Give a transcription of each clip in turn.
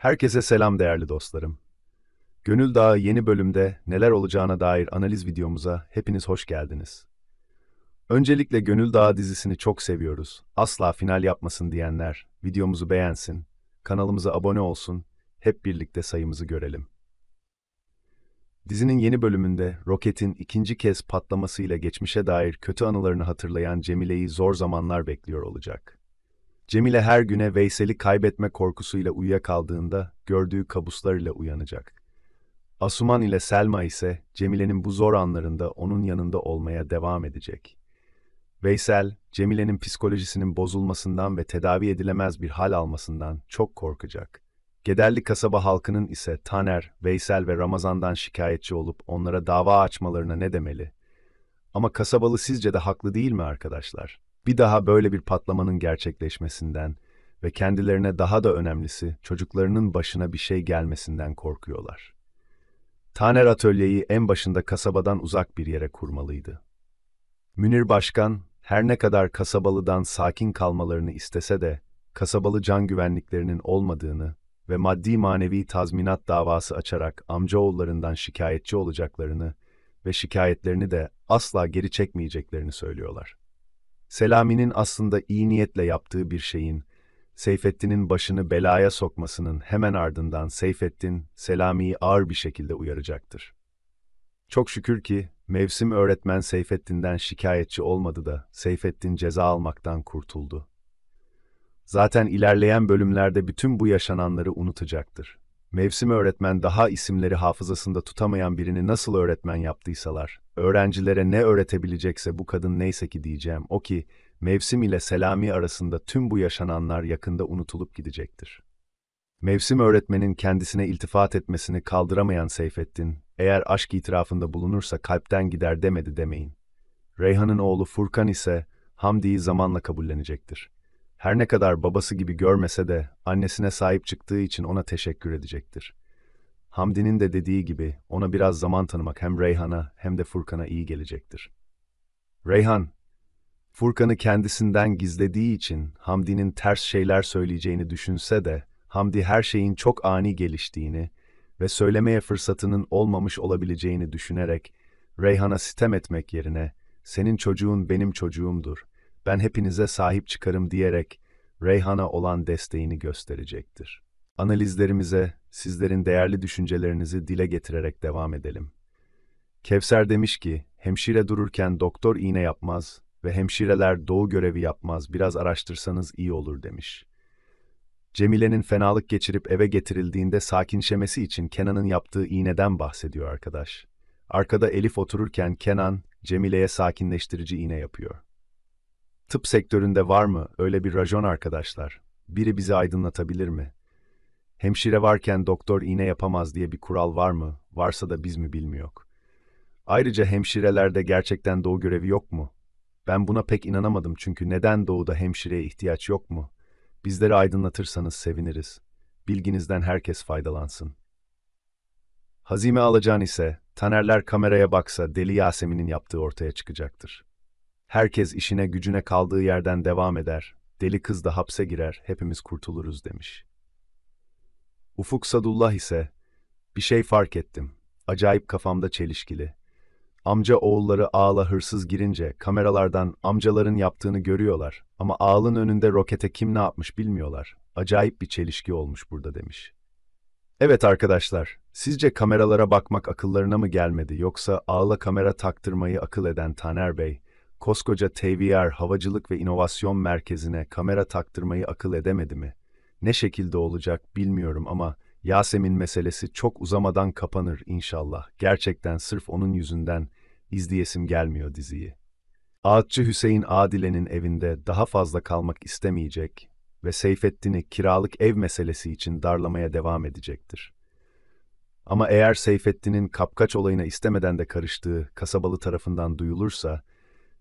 Herkese selam değerli dostlarım. Gönül Dağı yeni bölümde neler olacağına dair analiz videomuza hepiniz hoş geldiniz. Öncelikle Gönül Dağı dizisini çok seviyoruz. Asla final yapmasın diyenler videomuzu beğensin, kanalımıza abone olsun, hep birlikte sayımızı görelim. Dizinin yeni bölümünde roketin ikinci kez patlamasıyla geçmişe dair kötü anılarını hatırlayan Cemile'yi zor zamanlar bekliyor olacak. Cemile her güne Veysel'i kaybetme korkusuyla uyuyakaldığında gördüğü kabuslarıyla uyanacak. Asuman ile Selma ise Cemile'nin bu zor anlarında onun yanında olmaya devam edecek. Veysel, Cemile'nin psikolojisinin bozulmasından ve tedavi edilemez bir hal almasından çok korkacak. Gederli kasaba halkının ise Taner, Veysel ve Ramazan'dan şikayetçi olup onlara dava açmalarına ne demeli? Ama kasabalı sizce de haklı değil mi arkadaşlar? bir daha böyle bir patlamanın gerçekleşmesinden ve kendilerine daha da önemlisi çocuklarının başına bir şey gelmesinden korkuyorlar. Taner atölyeyi en başında kasabadan uzak bir yere kurmalıydı. Münir Başkan, her ne kadar kasabalıdan sakin kalmalarını istese de, kasabalı can güvenliklerinin olmadığını ve maddi manevi tazminat davası açarak amcaoğullarından şikayetçi olacaklarını ve şikayetlerini de asla geri çekmeyeceklerini söylüyorlar. Selami'nin aslında iyi niyetle yaptığı bir şeyin, Seyfettin'in başını belaya sokmasının hemen ardından Seyfettin, Selami'yi ağır bir şekilde uyaracaktır. Çok şükür ki mevsim öğretmen Seyfettin'den şikayetçi olmadı da Seyfettin ceza almaktan kurtuldu. Zaten ilerleyen bölümlerde bütün bu yaşananları unutacaktır. Mevsim öğretmen daha isimleri hafızasında tutamayan birini nasıl öğretmen yaptıysalar, öğrencilere ne öğretebilecekse bu kadın neyse ki diyeceğim o ki mevsim ile selami arasında tüm bu yaşananlar yakında unutulup gidecektir. Mevsim öğretmenin kendisine iltifat etmesini kaldıramayan Seyfettin, eğer aşk itirafında bulunursa kalpten gider demedi demeyin. Reyhan'ın oğlu Furkan ise Hamdi'yi zamanla kabullenecektir. Her ne kadar babası gibi görmese de annesine sahip çıktığı için ona teşekkür edecektir. Hamdi'nin de dediği gibi ona biraz zaman tanımak hem Reyhan'a hem de Furkan'a iyi gelecektir. Reyhan, Furkan'ı kendisinden gizlediği için Hamdi'nin ters şeyler söyleyeceğini düşünse de Hamdi her şeyin çok ani geliştiğini ve söylemeye fırsatının olmamış olabileceğini düşünerek Reyhan'a sitem etmek yerine senin çocuğun benim çocuğumdur, ben hepinize sahip çıkarım diyerek Reyhan'a olan desteğini gösterecektir. Analizlerimize sizlerin değerli düşüncelerinizi dile getirerek devam edelim. Kevser demiş ki, hemşire dururken doktor iğne yapmaz ve hemşireler doğu görevi yapmaz, biraz araştırsanız iyi olur demiş. Cemile'nin fenalık geçirip eve getirildiğinde sakinleşmesi için Kenan'ın yaptığı iğneden bahsediyor arkadaş. Arkada Elif otururken Kenan, Cemile'ye sakinleştirici iğne yapıyor. Tıp sektöründe var mı öyle bir rajon arkadaşlar? Biri bizi aydınlatabilir mi? Hemşire varken doktor iğne yapamaz diye bir kural var mı? Varsa da biz mi bilmiyor. Ayrıca hemşirelerde gerçekten doğu görevi yok mu? Ben buna pek inanamadım çünkü neden doğuda hemşireye ihtiyaç yok mu? Bizleri aydınlatırsanız seviniriz. Bilginizden herkes faydalansın. Hazime alacağın ise, Tanerler kameraya baksa Deli Yasemin'in yaptığı ortaya çıkacaktır. Herkes işine gücüne kaldığı yerden devam eder, deli kız da hapse girer, hepimiz kurtuluruz demiş.'' Ufuk Sadullah ise, bir şey fark ettim, acayip kafamda çelişkili. Amca oğulları ağla hırsız girince kameralardan amcaların yaptığını görüyorlar ama ağlın önünde rokete kim ne yapmış bilmiyorlar. Acayip bir çelişki olmuş burada demiş. Evet arkadaşlar, sizce kameralara bakmak akıllarına mı gelmedi yoksa ağla kamera taktırmayı akıl eden Taner Bey, koskoca TVR Havacılık ve İnovasyon Merkezi'ne kamera taktırmayı akıl edemedi mi? Ne şekilde olacak bilmiyorum ama Yasemin meselesi çok uzamadan kapanır inşallah. Gerçekten sırf onun yüzünden izleyesim gelmiyor diziyi. Ağatçı Hüseyin Adile'nin evinde daha fazla kalmak istemeyecek ve Seyfettin'i kiralık ev meselesi için darlamaya devam edecektir. Ama eğer Seyfettin'in kapkaç olayına istemeden de karıştığı kasabalı tarafından duyulursa,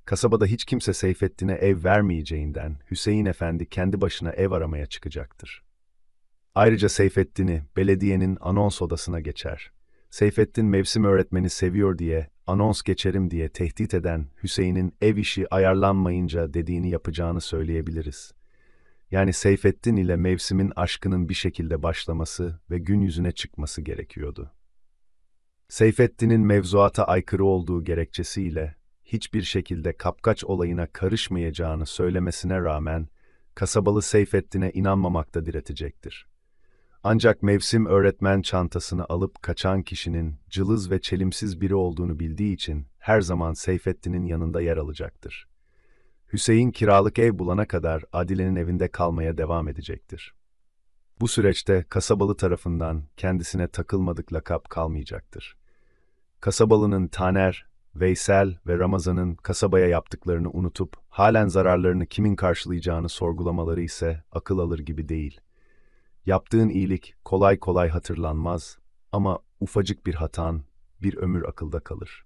Kasabada hiç kimse Seyfettin'e ev vermeyeceğinden Hüseyin Efendi kendi başına ev aramaya çıkacaktır. Ayrıca Seyfettin'i belediyenin anons odasına geçer. Seyfettin mevsim öğretmeni seviyor diye, anons geçerim diye tehdit eden Hüseyin'in ev işi ayarlanmayınca dediğini yapacağını söyleyebiliriz. Yani Seyfettin ile mevsimin aşkının bir şekilde başlaması ve gün yüzüne çıkması gerekiyordu. Seyfettin'in mevzuata aykırı olduğu gerekçesiyle hiçbir şekilde kapkaç olayına karışmayacağını söylemesine rağmen kasabalı Seyfettin'e inanmamakta diretecektir. Ancak mevsim öğretmen çantasını alıp kaçan kişinin cılız ve çelimsiz biri olduğunu bildiği için her zaman Seyfettin'in yanında yer alacaktır. Hüseyin kiralık ev bulana kadar Adile'nin evinde kalmaya devam edecektir. Bu süreçte kasabalı tarafından kendisine takılmadık lakap kalmayacaktır. Kasabalının Taner Veysel ve Ramazan'ın kasabaya yaptıklarını unutup halen zararlarını kimin karşılayacağını sorgulamaları ise akıl alır gibi değil. Yaptığın iyilik kolay kolay hatırlanmaz ama ufacık bir hatan bir ömür akılda kalır.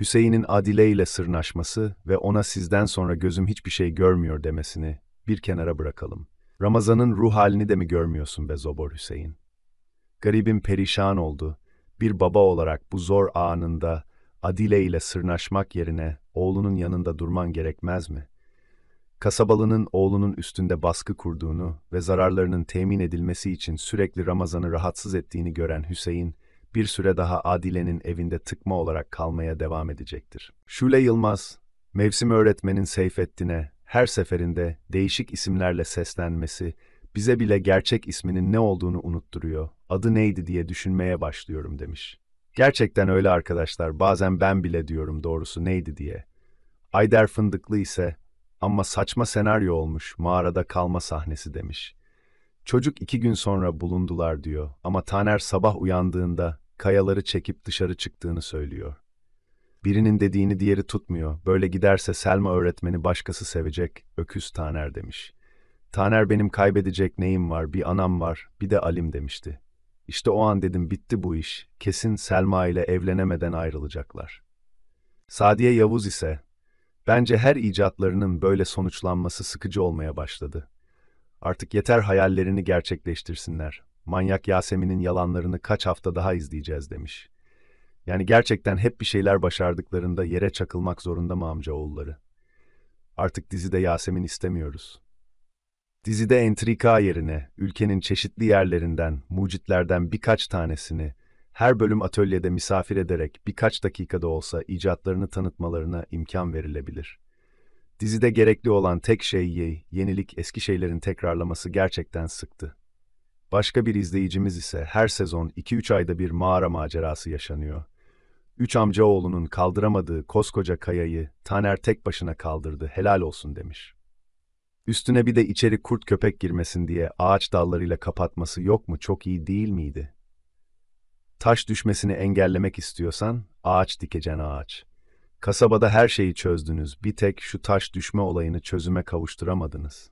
Hüseyin'in Adile ile sırnaşması ve ona sizden sonra gözüm hiçbir şey görmüyor demesini bir kenara bırakalım. Ramazan'ın ruh halini de mi görmüyorsun be Zobor Hüseyin? Garibim perişan oldu. Bir baba olarak bu zor anında Adile ile sırnaşmak yerine oğlunun yanında durman gerekmez mi? Kasabalının oğlunun üstünde baskı kurduğunu ve zararlarının temin edilmesi için sürekli Ramazan'ı rahatsız ettiğini gören Hüseyin, bir süre daha Adile'nin evinde tıkma olarak kalmaya devam edecektir. Şule Yılmaz, mevsim öğretmenin Seyfettin'e her seferinde değişik isimlerle seslenmesi, bize bile gerçek isminin ne olduğunu unutturuyor, adı neydi diye düşünmeye başlıyorum demiş. Gerçekten öyle arkadaşlar. Bazen ben bile diyorum doğrusu neydi diye. Ayder Fındıklı ise ama saçma senaryo olmuş mağarada kalma sahnesi demiş. Çocuk iki gün sonra bulundular diyor ama Taner sabah uyandığında kayaları çekip dışarı çıktığını söylüyor. Birinin dediğini diğeri tutmuyor. Böyle giderse Selma öğretmeni başkası sevecek, öküz Taner demiş. Taner benim kaybedecek neyim var, bir anam var, bir de Alim demişti. İşte o an dedim bitti bu iş. Kesin Selma ile evlenemeden ayrılacaklar. Sadiye Yavuz ise, bence her icatlarının böyle sonuçlanması sıkıcı olmaya başladı. Artık yeter hayallerini gerçekleştirsinler. Manyak Yasemin'in yalanlarını kaç hafta daha izleyeceğiz demiş. Yani gerçekten hep bir şeyler başardıklarında yere çakılmak zorunda mı amca oğulları? Artık dizide Yasemin istemiyoruz. Dizide entrika yerine ülkenin çeşitli yerlerinden, mucitlerden birkaç tanesini her bölüm atölyede misafir ederek birkaç dakikada olsa icatlarını tanıtmalarına imkan verilebilir. Dizide gerekli olan tek şey yenilik eski şeylerin tekrarlaması gerçekten sıktı. Başka bir izleyicimiz ise her sezon 2-3 ayda bir mağara macerası yaşanıyor. Üç amcaoğlunun kaldıramadığı koskoca kayayı Taner tek başına kaldırdı, helal olsun demiş. Üstüne bir de içeri kurt köpek girmesin diye ağaç dallarıyla kapatması yok mu çok iyi değil miydi? Taş düşmesini engellemek istiyorsan ağaç dikeceksin ağaç. Kasabada her şeyi çözdünüz, bir tek şu taş düşme olayını çözüme kavuşturamadınız.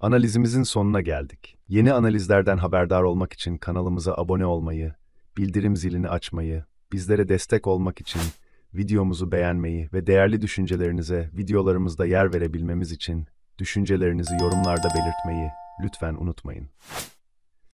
Analizimizin sonuna geldik. Yeni analizlerden haberdar olmak için kanalımıza abone olmayı, bildirim zilini açmayı, bizlere destek olmak için videomuzu beğenmeyi ve değerli düşüncelerinize videolarımızda yer verebilmemiz için düşüncelerinizi yorumlarda belirtmeyi lütfen unutmayın.